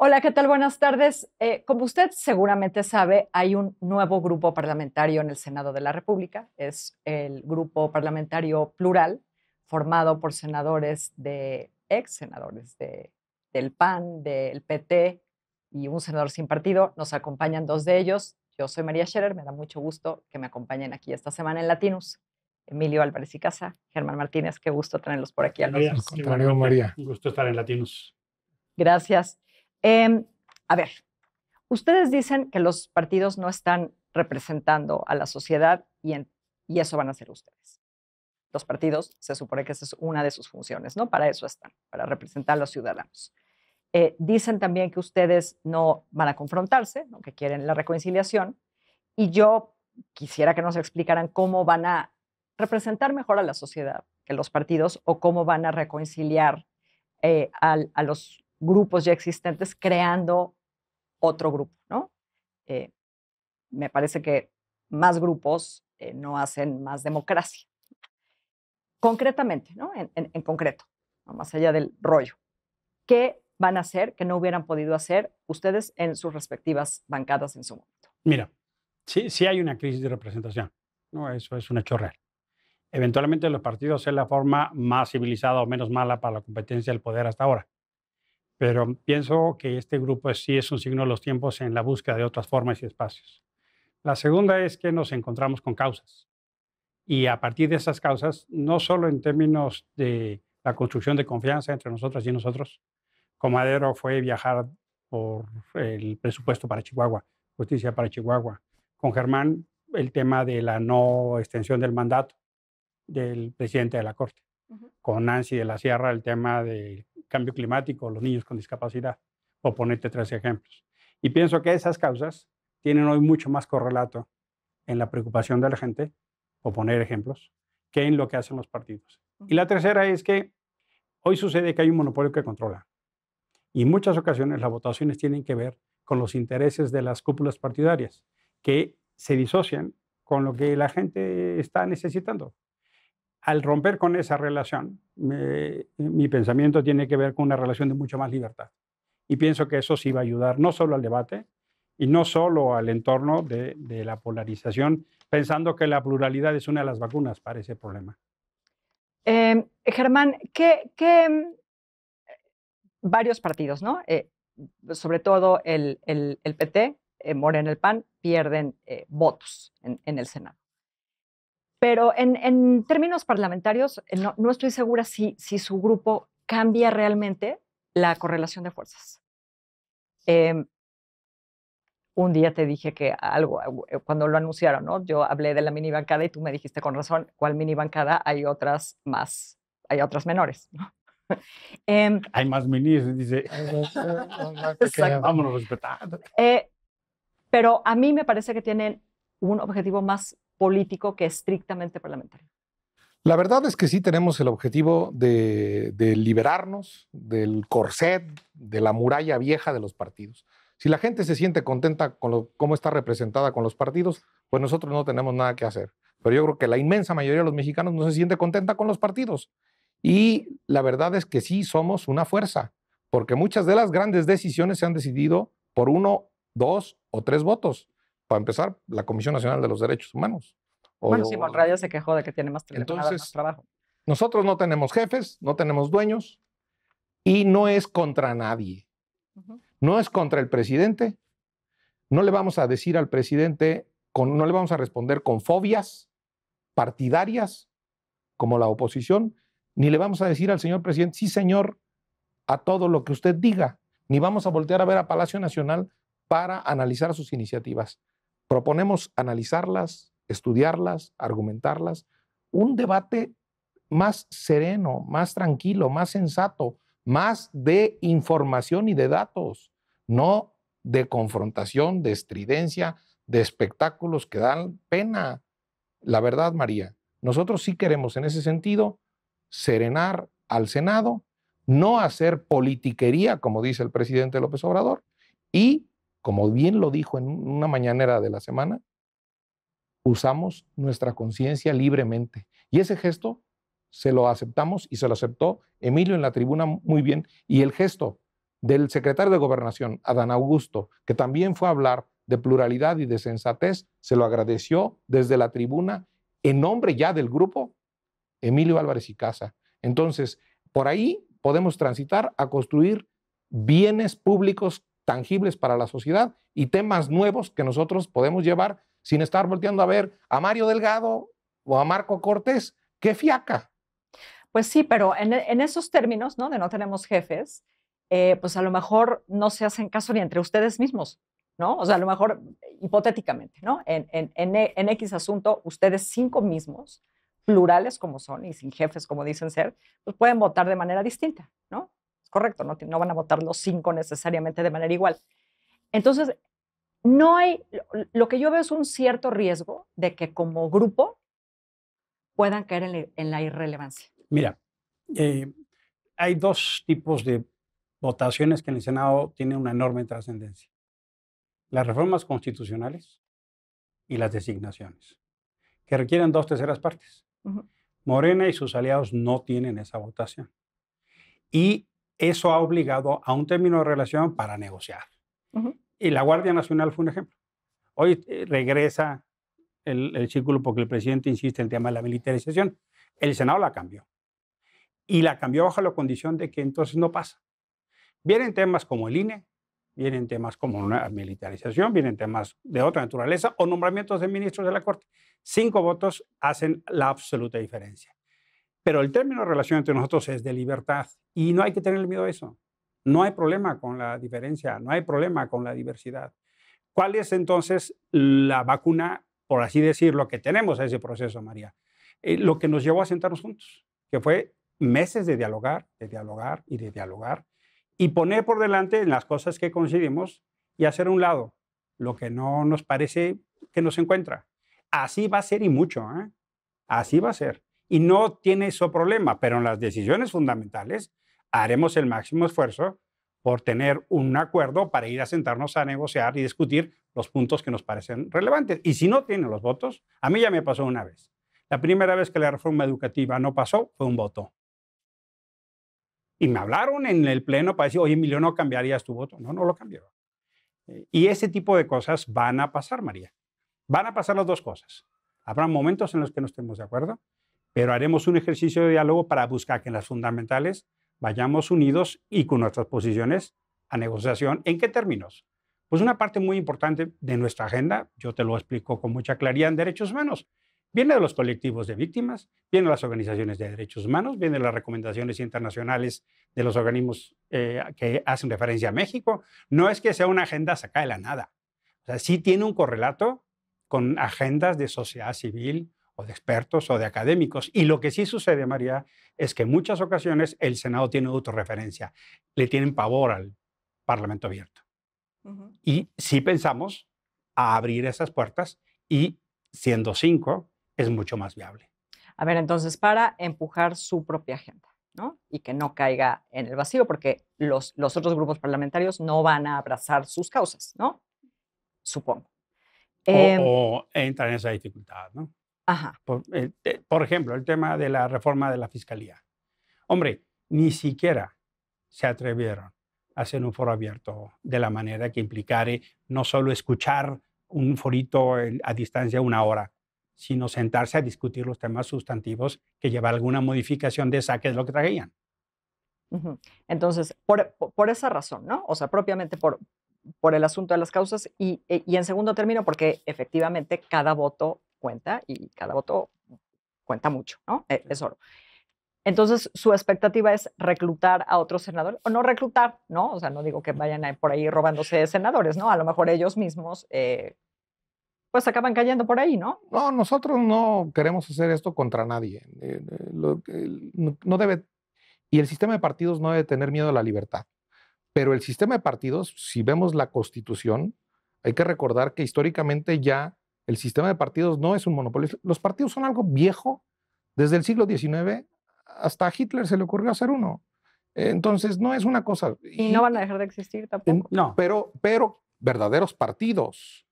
Hola, ¿qué tal? Buenas tardes. Eh, como usted seguramente sabe, hay un nuevo grupo parlamentario en el Senado de la República. Es el grupo parlamentario plural, formado por senadores de ex senadores de, del PAN, del PT y un senador sin partido. Nos acompañan dos de ellos. Yo soy María Scherer, me da mucho gusto que me acompañen aquí esta semana en Latinus. Emilio Álvarez y Casa, Germán Martínez, qué gusto tenerlos por aquí. A María, María. gusto estar en Latinus. Gracias. Em, a ver, ustedes dicen que los partidos no están representando a la sociedad y, eso van a ser ustedes. Los partidos, se supone que esa es una de sus funciones, ¿no? Para eso están, para representar a los ciudadanos. Eh, dicen también que ustedes no van a confrontarse, aunque que quieren la reconciliación, y yo quisiera que nos explicaran cómo van a representar mejor a la sociedad que los partidos o cómo van a reconciliar eh, a, los grupos ya existentes creando otro grupo, ¿no? Eh, me parece que más grupos eh, no hacen más democracia. Concretamente, ¿no? En, concreto, más allá del rollo. ¿Qué van a hacer que no hubieran podido hacer ustedes en sus respectivas bancadas en su momento? Mira, sí, sí hay una crisis de representación. No, eso es un hecho real. Eventualmente los partidos es la forma más civilizada o menos mala para la competencia del poder hasta ahora. Pero pienso que este grupo sí es un signo de los tiempos en la búsqueda de otras formas y espacios. La segunda es que nos encontramos con causas. Y a partir de esas causas, no solo en términos de la construcción de confianza entre nosotras y nosotros, Comadero fue viajar por el presupuesto para Chihuahua, justicia para Chihuahua. Con Germán, el tema de la no extensión del mandato del presidente de la Corte. Con Nancy de la Sierra, el tema de cambio climático, los niños con discapacidad, o ponerte tres ejemplos. Y pienso que esas causas tienen hoy mucho más correlato en la preocupación de la gente, o poner ejemplos, que en lo que hacen los partidos. Y la tercera es que hoy sucede que hay un monopolio que controla. Y en muchas ocasiones las votaciones tienen que ver con los intereses de las cúpulas partidarias, que se disocian con lo que la gente está necesitando al romper con esa relación, mi pensamiento tiene que ver con una relación de mucha más libertad. Y pienso que eso sí va a ayudar no solo al debate y no solo al entorno de, la polarización, pensando que la pluralidad es una de las vacunas para ese problema. Em, Germán, ¿qué, em, varios partidos, ¿no? Eh, sobre todo el, el, el PT, eh, Morena, el PAN, pierden eh, votos en el Senado. Pero en, términos parlamentarios, eh, no, estoy segura si, si su grupo cambia realmente la correlación de fuerzas. Em, un día te dije que algo, eh, eh, cuando lo anunciaron, ¿no? Yo hablé de la mini bancada y tú me dijiste con razón, ¿cuál mini bancada? Hay otras más, hay otras menores, em, hay más minis, dice. Vámonos respetando. Eh, pero a mí me parece que tienen un objetivo más político que estrictamente parlamentario? La verdad es que sí tenemos el objetivo de, liberarnos del corset, de la muralla vieja de los partidos. Si la gente se siente contenta con cómo está representada con los partidos, pues nosotros no tenemos nada que hacer. Pero yo creo que la inmensa mayoría de los mexicanos no se siente contenta con los partidos. Y la verdad es que sí somos una fuerza, porque muchas de las grandes decisiones se han decidido por uno, dos o tres votos. Para empezar, la Comisión Nacional de los Derechos Humanos. bueno, Simón Radio se quejó de que tiene más, trabajo. Nosotros no tenemos jefes, no tenemos dueños y no es contra nadie. No es contra el presidente. No le vamos a decir al presidente, no le vamos a responder con fobias partidarias como la oposición, ni le vamos a decir al señor presidente, sí señor, a todo lo que usted diga, ni vamos a voltear a ver a Palacio Nacional para analizar sus iniciativas. Proponemos analizarlas, estudiarlas, argumentarlas, un debate más sereno, más tranquilo, más sensato, más de información y de datos, no de confrontación, de estridencia, de espectáculos que dan pena. La verdad, María, nosotros sí queremos en ese sentido serenar al Senado, no hacer politiquería, como dice el presidente López Obrador, y como bien lo dijo en una mañanera de la semana, usamos nuestra conciencia libremente. Y ese gesto se lo aceptamos y se lo aceptó Emilio en la tribuna muy bien. Y el gesto del secretario de gobernación, Adán Augusto, que también fue a hablar de pluralidad y de sensatez, se lo agradeció desde la tribuna en nombre ya del grupo Emilio Álvarez y Casa. Entonces, por ahí podemos transitar a construir bienes públicos tangibles para la sociedad y temas nuevos que nosotros podemos llevar sin estar volteando a ver a Mario Delgado o a Marco Cortés. ¡Qué fiaca! Pues sí, pero en, esos términos, ¿no? De no tenemos jefes, eh, pues a lo mejor no se hacen caso ni entre ustedes mismos, ¿no? O sea, a lo mejor hipotéticamente, ¿no? En, en, en e, X asunto, ustedes cinco mismos plurales como son y sin jefes como dicen ser, pues pueden votar de manera distinta, ¿no? correcto, no, van a votar los cinco necesariamente de manera igual. Entonces, no hay, lo que yo veo es un cierto riesgo de que como grupo puedan caer en, la irrelevancia. Mira, eh, hay dos tipos de votaciones que en el Senado tienen una enorme trascendencia. Las reformas constitucionales y las designaciones, que requieren dos terceras partes. Morena y sus aliados no tienen esa votación. Y eso ha obligado a un término de relación para negociar. Y la Guardia Nacional fue un ejemplo. Hoy eh, regresa el, círculo porque el presidente insiste en el tema de la militarización. El Senado la cambió. Y la cambió bajo la condición de que entonces no pasa. Vienen temas como el INE, vienen temas como la militarización, vienen temas de otra naturaleza o nombramientos de ministros de la Corte. Cinco votos hacen la absoluta diferencia. Pero el término relación entre nosotros es de libertad y no hay que tener miedo a eso. No hay problema con la diferencia, no hay problema con la diversidad. ¿Cuál es entonces la vacuna, por así decirlo, que tenemos a ese proceso, María? Eh, lo que nos llevó a sentarnos juntos, que fue meses de dialogar, de dialogar y de dialogar, y poner por delante las cosas que coincidimos y hacer a un lado lo que no nos parece que nos encuentra. Así va a ser y mucho, ¿eh? Así va a ser y no tiene eso problema, pero en las decisiones fundamentales haremos el máximo esfuerzo por tener un acuerdo para ir a sentarnos a negociar y discutir los puntos que nos parecen relevantes. Y si no tiene los votos, a mí ya me pasó una vez. La primera vez que la reforma educativa no pasó fue un voto. Y me hablaron en el pleno para decir, oye, Emilio, ¿no cambiarías tu voto? No, no lo cambiaron. Eh, y ese tipo de cosas van a pasar, María. Van a pasar las dos cosas. Habrá momentos en los que no estemos de acuerdo, pero haremos un ejercicio de diálogo para buscar que en las fundamentales vayamos unidos y con nuestras posiciones a negociación. ¿En qué términos? Pues una parte muy importante de nuestra agenda, yo te lo explico con mucha claridad en derechos humanos, viene de los colectivos de víctimas, viene de las organizaciones de derechos humanos, viene las recomendaciones internacionales de los organismos eh, que hacen referencia a México. No es que sea una agenda sacada de la nada. O sea, sí tiene un correlato con agendas de sociedad civil, o de expertos o de académicos. Y lo que sí sucede, María, es que en muchas ocasiones el Senado tiene autorreferencia, le tienen pavor al Parlamento abierto. Y sí pensamos a abrir esas puertas y siendo cinco es mucho más viable. A ver, entonces, para empujar su propia agenda. ¿no? y que no caiga en el vacío, porque los, los otros grupos parlamentarios no van a abrazar sus causas, ¿no? Supongo. o, eh, o entran en esa dificultad, ¿no? Eh, por, ejemplo, el tema de la reforma de la fiscalía. Hombre, ni siquiera se atrevieron a hacer un foro abierto de la manera que implicare no solo escuchar un forito eh, a distancia de una hora, sino sentarse a discutir los temas sustantivos que lleva alguna modificación de saque de lo que traían. Entonces, por, esa razón, ¿no? O sea, propiamente por, por el asunto de las causas y e, en segundo término, porque efectivamente cada voto cuenta y cada voto cuenta mucho, ¿no? E, es oro. Entonces, su expectativa es reclutar a otro senador? o no reclutar, ¿no? O sea, no digo que vayan por ahí robándose senadores, ¿no? A lo mejor ellos mismos, eh, pues acaban cayendo por ahí, ¿no? No, nosotros no queremos hacer esto contra nadie. Eh, eh, no debe, y el sistema de partidos no debe tener miedo a la libertad. Pero el sistema de partidos, si vemos la constitución, hay que recordar que históricamente ya el sistema de partidos no es un monopolio. Los partidos son algo viejo. Desde el siglo XIX hasta Hitler se le ocurrió hacer uno. Entonces, no es una cosa. Y, no van a dejar de existir tampoco. No. Pero, pero verdaderos partidos.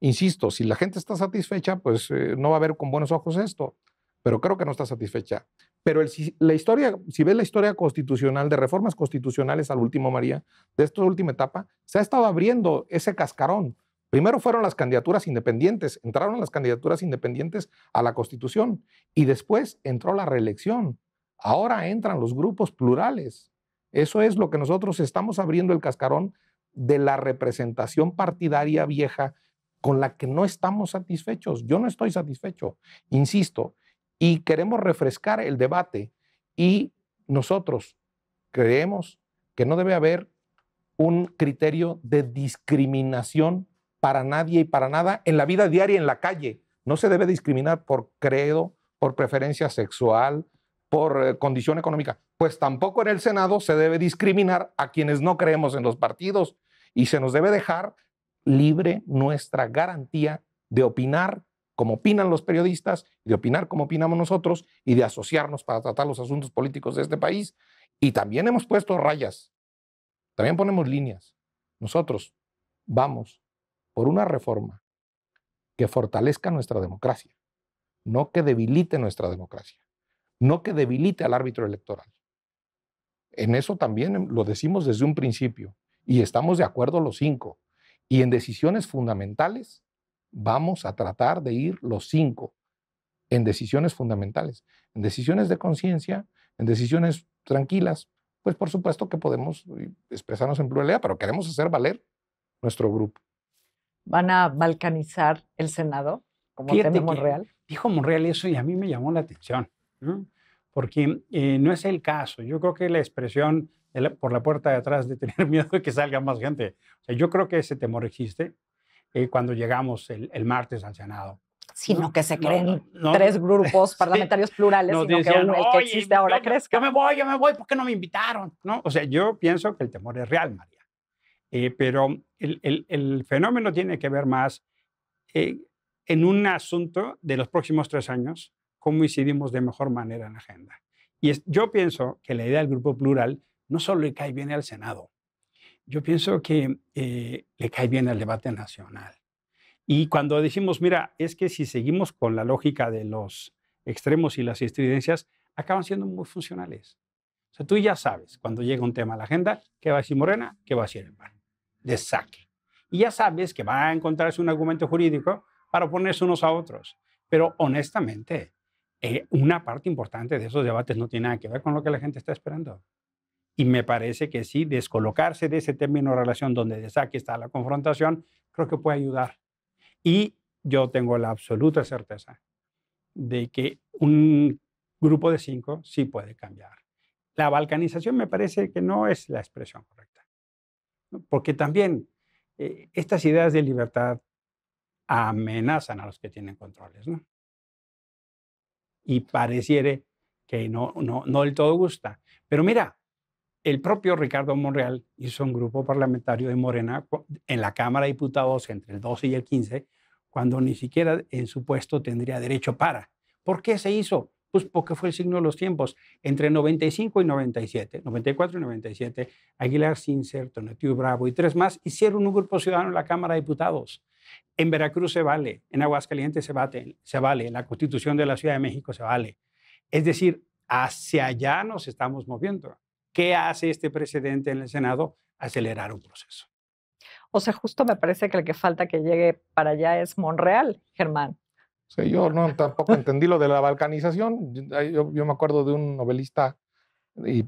Insisto, si la gente está satisfecha, pues eh, no va a ver con buenos ojos esto. Pero creo que no está satisfecha. Pero la historia, si ves la historia constitucional, de reformas constitucionales al último, María, de esta última etapa, se ha estado abriendo ese cascarón Primero fueron las candidaturas independientes, entraron las candidaturas independientes a la Constitución y después entró la reelección. Ahora entran los grupos plurales. Eso es lo que nosotros estamos abriendo el cascarón de la representación partidaria vieja con la que no estamos satisfechos. Yo no estoy satisfecho, insisto, y queremos refrescar el debate y nosotros creemos que no debe haber un criterio de discriminación para nadie y para nada en la vida diaria, en la calle. No se debe discriminar por credo, por preferencia sexual, por eh, condición económica. Pues tampoco en el Senado se debe discriminar a quienes no creemos en los partidos y se nos debe dejar libre nuestra garantía de opinar como opinan los periodistas, de opinar como opinamos nosotros y de asociarnos para tratar los asuntos políticos de este país. Y también hemos puesto rayas, también ponemos líneas. Nosotros vamos por una reforma que fortalezca nuestra democracia, no que debilite nuestra democracia, no que debilite al árbitro electoral. En eso también em, lo decimos desde un principio y estamos de acuerdo los cinco. Y en decisiones fundamentales vamos a tratar de ir los cinco en decisiones fundamentales, en decisiones de conciencia, en decisiones tranquilas, pues por supuesto que podemos eh, expresarnos en pluralidad, pero queremos hacer valer nuestro grupo van a balcanizar el Senado, como Fíjate Monreal? Dijo Monreal eso y a mí me llamó la atención, porque eh, no es el caso. Yo creo que la expresión por la puerta de atrás de tener miedo de que salga más gente, o sea, yo creo que ese temor existe eh, cuando llegamos el, martes al Senado sino que se creen tres grupos parlamentarios plurales, sino que uno, el que existe ahora crezca. Yo me voy, yo me voy, ¿por qué no me invitaron? ¿No? O sea, yo pienso que el temor es real, María. Eh, pero el, fenómeno tiene que ver más eh, en un asunto de los próximos tres años, cómo incidimos de mejor manera en la agenda. Y yo pienso que la idea del grupo plural no solo le cae bien al Senado, yo pienso que eh, le cae bien al debate nacional. Y cuando decimos, mira, es que si seguimos con la lógica de los extremos y las estridencias, acaban siendo muy funcionales. O sea, tú ya sabes cuando llega un tema a la agenda qué va a decir Morena, qué va a decir el PAN de saque. Y ya sabes que va a encontrarse un argumento jurídico para oponerse unos a otros. Pero honestamente, eh, una parte importante de esos debates no tiene nada que ver con lo que la gente está esperando. Y me parece que sí, descolocarse de ese término relación donde de saque está la confrontación, creo que puede ayudar. Y yo tengo la absoluta certeza de que un grupo de cinco sí puede cambiar. La balcanización me parece que no es la expresión correcta. Porque también eh, estas ideas de libertad amenazan a los que tienen controles, ¿no? Y pareciere que no, no, no del todo gusta. Pero mira, el propio Ricardo Monreal hizo un grupo parlamentario de Morena en la Cámara de Diputados entre el 12 y el 15, cuando ni siquiera en su puesto tendría derecho para. ¿Por qué se hizo? pues porque fue el signo de los tiempos, entre 95 y 97, 94 y 97, Aguilar, Sincer, Tonatiu Bravo y tres más hicieron un grupo ciudadano en la Cámara de Diputados. En Veracruz se vale, en Aguascalientes se, se vale, en la Constitución de la Ciudad de México se vale. Es decir, hacia allá nos estamos moviendo. ¿Qué hace este presidente en el Senado? Acelerar un proceso. O sea, justo me parece que el que falta que llegue para allá es Monreal, Germán yo no, tampoco entendí lo de la balcanización. Yo, me acuerdo de un novelista eh,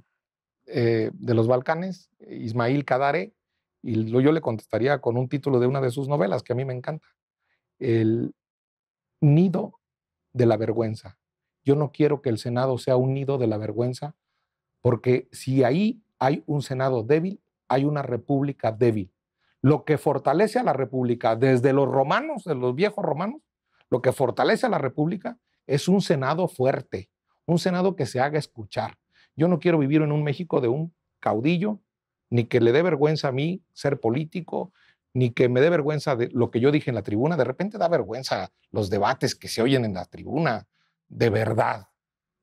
de los Balcanes, Ismail Kadare, y lo, yo le contestaría con un título de una de sus novelas que a mí me encanta, El nido de la vergüenza. Yo no quiero que el Senado sea un nido de la vergüenza, porque si ahí hay un Senado débil, hay una república débil. Lo que fortalece a la república desde los romanos, de los viejos romanos, lo que fortalece a la República es un Senado fuerte, un Senado que se haga escuchar. Yo no quiero vivir en un México de un caudillo, ni que le dé vergüenza a mí ser político, ni que me dé vergüenza de lo que yo dije en la tribuna. De repente da vergüenza los debates que se oyen en la tribuna, de verdad.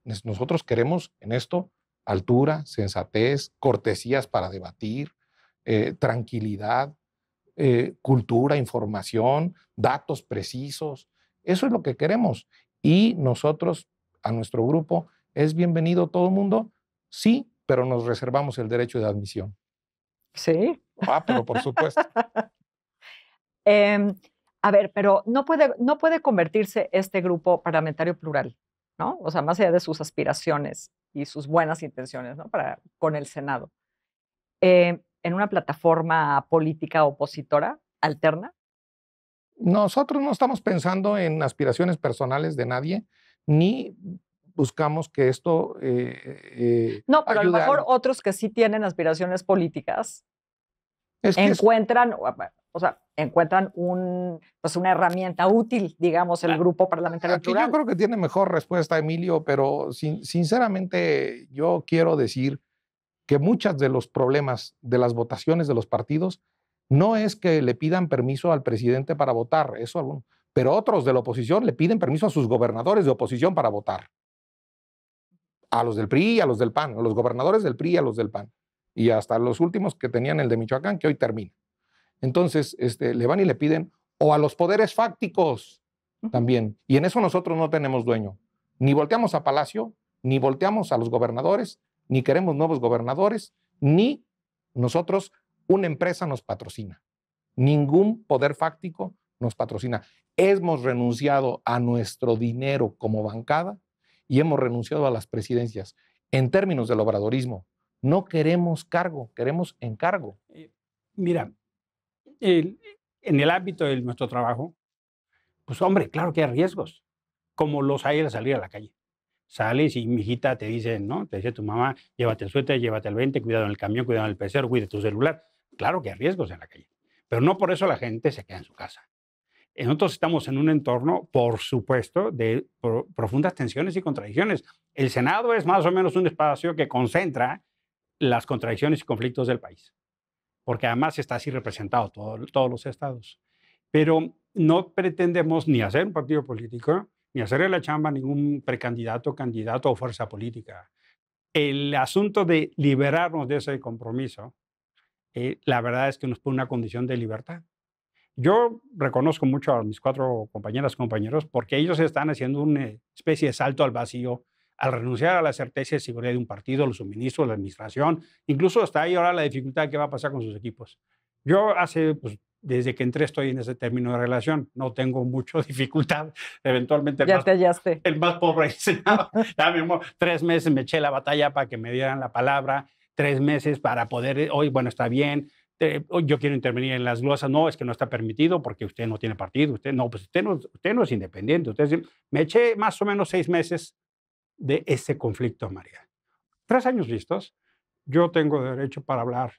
Nosotros queremos en esto altura, sensatez, cortesías para debatir, eh, tranquilidad, eh, cultura, información, datos precisos, eso es lo que queremos. Y nosotros, a nuestro grupo, es bienvenido todo el mundo, sí, pero nos reservamos el derecho de admisión. Sí. Ah, pero por supuesto. Em, a ver, pero no puede, no puede convertirse este grupo parlamentario plural, ¿no? O sea, más allá de sus aspiraciones y sus buenas intenciones, ¿no? Para, con el Senado. Eh, en una plataforma política opositora alterna? Nosotros no estamos pensando en aspiraciones personales de nadie, ni buscamos que esto... Eh, no, pero a lo mejor otros que sí tienen aspiraciones políticas encuentran, o sea, encuentran un, pues una herramienta útil, digamos, el ah, grupo parlamentario. Aquí yo creo que tiene mejor respuesta Emilio, pero sin, sinceramente yo quiero decir que muchos de los problemas de las votaciones de los partidos no es que le pidan permiso al presidente para votar, eso alguno, pero otros de la oposición le piden permiso a sus gobernadores de oposición para votar. A los del PRI y a los del PAN, a los gobernadores del PRI y a los del PAN. Y hasta los últimos que tenían el de Michoacán, que hoy termina. Entonces, este, le van y le piden, o a los poderes fácticos también. Y en eso nosotros no tenemos dueño. Ni volteamos a Palacio, ni volteamos a los gobernadores, ni queremos nuevos gobernadores, ni nosotros una empresa nos patrocina. Ningún poder fáctico nos patrocina. Hemos renunciado a nuestro dinero como bancada y hemos renunciado a las presidencias. En términos del obradorismo, no queremos cargo, queremos encargo. Eh, mira, en el ámbito de nuestro trabajo, pues hombre, claro que hay riesgos, como los hay al salir a la calle. Sales y mi hijita te dice, ¿no? Te dice tu mamá, llévate el suéter, llévate el 20, cuidado en el camión, cuidado en el pecero, cuida tu celular. Claro que hay riesgos en la calle, pero no por eso la gente se queda en su casa. Eh, nosotros estamos en un entorno, por supuesto, de profundas tensiones y contradicciones. El Senado es más o menos un espacio que concentra las contradicciones y conflictos del país, porque además está así representado todos los estados. Pero no pretendemos ni hacer un partido político, ni hacerle la chamba a ningún precandidato, candidato o fuerza política. El asunto de liberarnos de ese compromiso eh, la verdad es que nos pone una condición de libertad. Yo reconozco mucho a mis cuatro compañeras, compañeros, porque ellos están haciendo una especie de salto al vacío al renunciar a la certeza y seguridad de un partido, los suministros, la administración, incluso hasta ahí ahora la dificultad que va a pasar con sus equipos. Yo hace, pues, desde que entré estoy en ese término de relación, no tengo mucha dificultad, eventualmente el, más, el más pobre, ya, tres meses me eché la batalla para que me dieran la palabra, tres meses para poder, hoy, eh, bueno, está bien, oh, yo quiero intervenir en las glosas, no, es que no está permitido porque usted no tiene partido, usted no, pues usted no, usted no es independiente, usted me eché más o menos seis meses de ese conflicto, María. Tres años listos, yo tengo derecho para hablar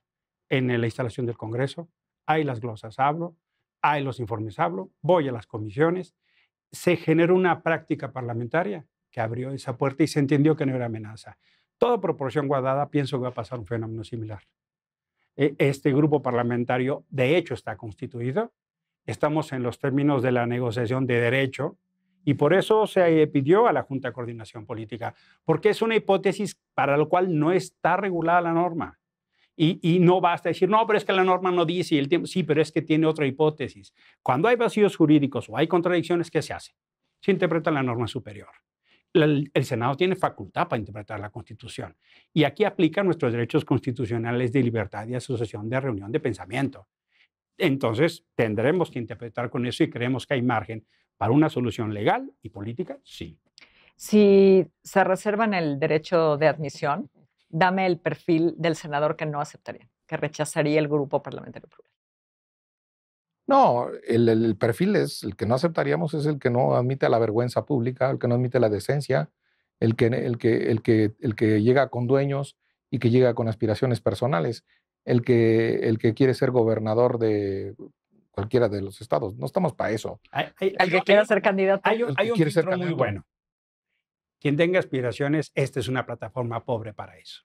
en la instalación del Congreso, hay las glosas, hablo, hay los informes, hablo, voy a las comisiones, se generó una práctica parlamentaria que abrió esa puerta y se entendió que no era amenaza toda proporción guardada, pienso que va a pasar un fenómeno similar. E, este grupo parlamentario, de hecho, está constituido. Estamos en los términos de la negociación de derecho y por eso se pidió a la Junta de Coordinación Política, porque es una hipótesis para la cual no está regulada la norma. Y, no basta decir, no, pero es que la norma no dice, y el tiempo, sí, pero es que tiene otra hipótesis. Cuando hay vacíos jurídicos o hay contradicciones, ¿qué se hace? Se interpreta la norma superior el Senado tiene facultad para interpretar la Constitución y aquí aplica nuestros derechos constitucionales de libertad y asociación de reunión de pensamiento. Entonces, tendremos que interpretar con eso y creemos que hay margen para una solución legal y política, sí. Si se reservan el derecho de admisión, dame el perfil del senador que no aceptaría, que rechazaría el grupo parlamentario no, el, perfil es el que no aceptaríamos es el que no admite la vergüenza pública, el que no admite la decencia, el que, el que, el que, el que llega con dueños y que llega con aspiraciones personales, el que, el que quiere ser gobernador de cualquiera de los estados. No estamos para eso. Hay, que quiera ser candidato. Hay, un, ser muy bueno. Quien tenga aspiraciones, esta es una plataforma pobre para eso.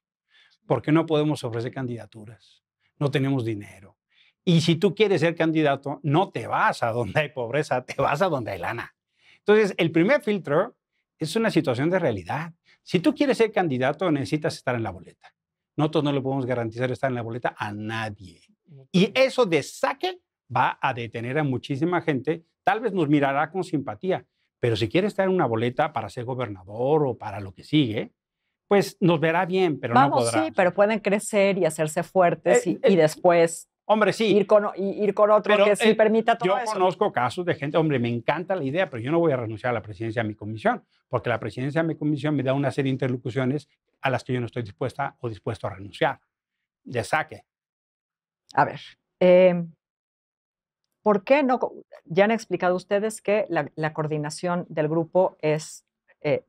Porque no podemos ofrecer candidaturas. No tenemos dinero y si tú quieres ser candidato, no te vas a donde hay pobreza, te vas a donde hay lana. Entonces, el primer filtro es una situación de realidad. Si tú quieres ser candidato, necesitas estar en la boleta. Nosotros no le podemos garantizar estar en la boleta a nadie. Y eso de saque va a detener a muchísima gente. Tal vez nos mirará con simpatía, pero si quiere estar en una boleta para ser gobernador o para lo que sigue, pues nos verá bien, pero no podrá. Sí, pero pueden crecer y hacerse fuertes eh, y, eh, y, después Hombre, sí. Ir con, ir con otro que sí eh, permita todo yo conozco casos de gente, hombre, me encanta la idea, pero yo no voy a renunciar a la presidencia de mi comisión, porque la presidencia de mi comisión me da una serie de interlocuciones a las que yo no estoy dispuesta o dispuesto a renunciar. De saque. A ver, em, ¿por qué no? Ya han explicado ustedes que la, coordinación del grupo es eh,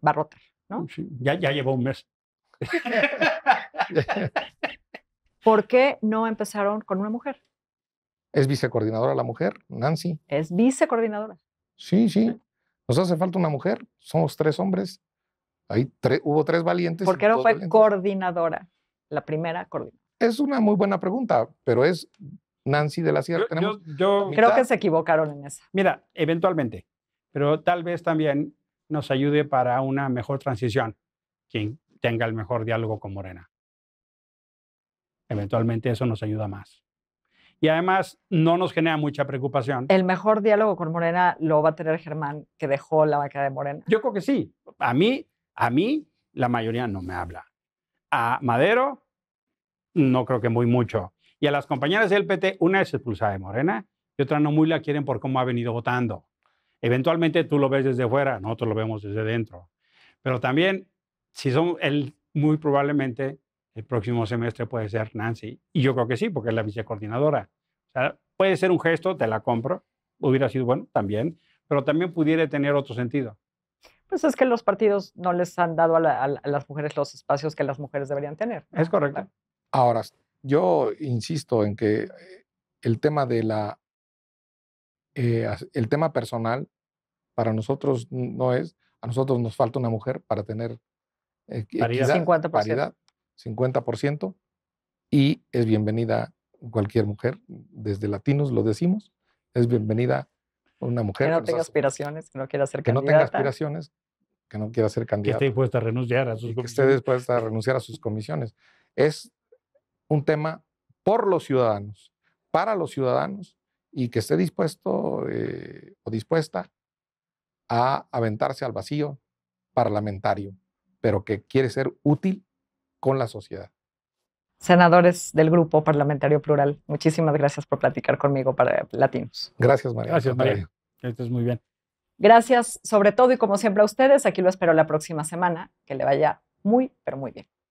¿no? ya, ya llevó un mes. ¿Por qué no empezaron con una mujer? Es vicecoordinadora la mujer, Nancy. Es vicecoordinadora. Sí, sí. Nos hace falta una mujer. Somos tres hombres. Hay tres, hubo tres valientes. ¿Por qué no fue coordinadora? La primera coordinadora. Es una muy buena pregunta, pero es Nancy de la Sierra. creo que se equivocaron en esa. Mira, eventualmente, pero tal vez también nos ayude para una mejor transición quien tenga el mejor diálogo con Morena eventualmente eso nos ayuda más. Y además no nos genera mucha preocupación. El mejor diálogo con Morena lo va a tener Germán, que dejó la vaca de Morena. Yo creo que sí. A mí, a mí, la mayoría no me habla. A Madero, no creo que muy mucho. Y a las compañeras del PT, una es expulsada de Morena y otra no muy la quieren por cómo ha venido votando. Eventualmente tú lo ves desde fuera, nosotros lo vemos desde dentro. Pero también, si son, él muy probablemente el próximo semestre puede ser Nancy. Y yo creo que sí, porque es la vicecoordinadora. O sea, puede ser un gesto, te la compro, hubiera sido bueno también, pero también pudiera tener otro sentido. Pues es que los partidos no les han dado a, las mujeres los espacios que las mujeres deberían tener. Es correcto. Ahora, yo insisto en que el tema de la eh, el tema personal para nosotros no es, a nosotros nos falta una mujer para tener eh, paridad. 50%, y es bienvenida cualquier mujer, desde latinos lo decimos, es bienvenida una mujer. Que no tenga aspiraciones, que no quiera ser candidata. Que no tenga aspiraciones, que no quiera ser candidata. Que esté dispuesta a renunciar a sus comisiones. a renunciar a sus comisiones. Es un tema por los ciudadanos, para los ciudadanos, y que esté dispuesto eh, o dispuesta a aventarse al vacío parlamentario, pero que quiere ser útil con la sociedad. Senadores del Grupo Parlamentario Plural, muchísimas gracias por platicar conmigo para Latinos. Gracias, María. Gracias, María. Esto es muy bien. Gracias sobre todo y como siempre a ustedes. Aquí lo espero la próxima semana. Que le vaya muy, pero muy bien.